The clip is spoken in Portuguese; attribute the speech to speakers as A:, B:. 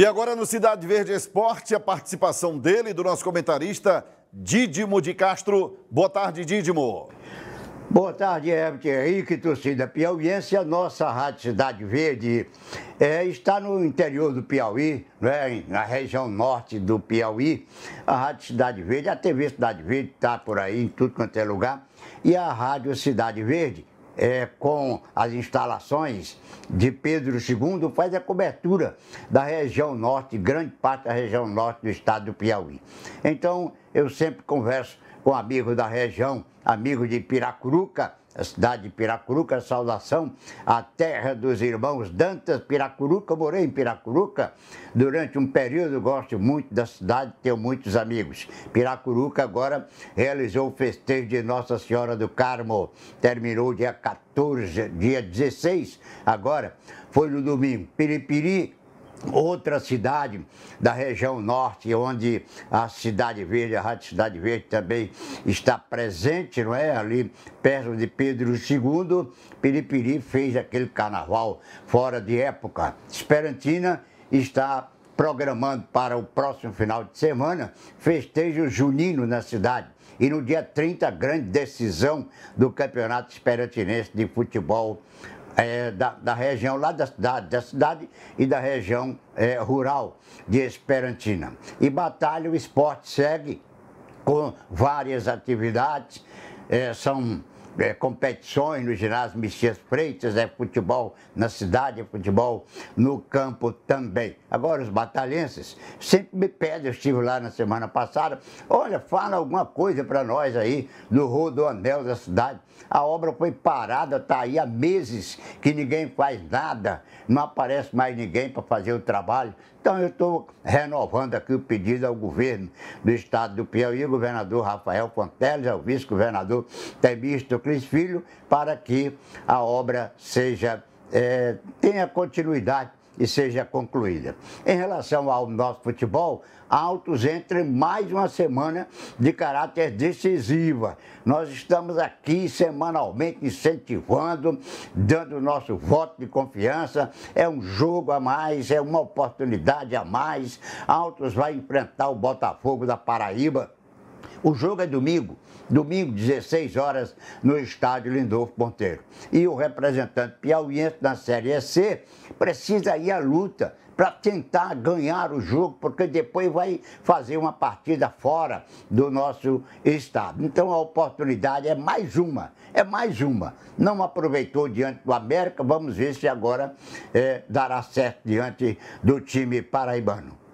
A: E agora no Cidade Verde Esporte, a participação dele, do nosso comentarista Didimo de Castro. Boa tarde, Didimo. Boa tarde, Herbert Henrique, torcida piauiense. A nossa Rádio Cidade Verde é, está no interior do Piauí, né, na região norte do Piauí. A Rádio Cidade Verde, a TV Cidade Verde está por aí, em tudo quanto é lugar. E a Rádio Cidade Verde, é, com as instalações de Pedro II, faz a cobertura da região norte, grande parte da região norte do estado do Piauí. Então, eu sempre converso com amigos da região, amigos de Piracuruca, a cidade de Piracuruca, saudação à terra dos irmãos Dantas, Piracuruca. Morei em Piracuruca durante um período, gosto muito da cidade, tenho muitos amigos. Piracuruca agora realizou o festejo de Nossa Senhora do Carmo, terminou dia 14, dia 16, agora foi no domingo. Piripiri outra cidade da região norte, onde a Cidade Verde, a Rádio Cidade Verde também está presente, não é? Ali perto de Pedro II, Piripiri fez aquele carnaval fora de época. Esperantina está programando para o próximo final de semana festejo junino na cidade. E no dia 30, grande decisão do Campeonato Esperantinense de Futebol é, da, da, região lá da cidade, da cidade e da região é, rural de Esperantina. E Batalha, o esporte segue com várias atividades, é, são é, competições no ginásio Messias Freitas, é futebol na cidade, é futebol no campo também. Agora, os batalhenses sempre me pedem, eu estive lá na semana passada, olha, fala alguma coisa para nós aí do Rodoanel da cidade. A obra foi parada, está aí há meses que ninguém faz nada, não aparece mais ninguém para fazer o trabalho. Então eu estou renovando aqui o pedido ao governo do estado do Piauí, governador Rafael Fonteles, ao vice-governador Temístocles Cris Filho, para que a obra seja é, tenha continuidade e seja concluída. Em relação ao nosso futebol, Altos entre mais uma semana de caráter decisiva. Nós estamos aqui semanalmente incentivando, dando o nosso voto de confiança. É um jogo a mais, é uma oportunidade a mais. Altos vai enfrentar o Botafogo da Paraíba o jogo é domingo, domingo, 16 horas, no estádio Lindolfo Ponteiro. E o representante piauiense na Série C precisa ir à luta para tentar ganhar o jogo, porque depois vai fazer uma partida fora do nosso estado. Então a oportunidade é mais uma, é mais uma. Não aproveitou diante do América, vamos ver se agora é, dará certo diante do time paraibano.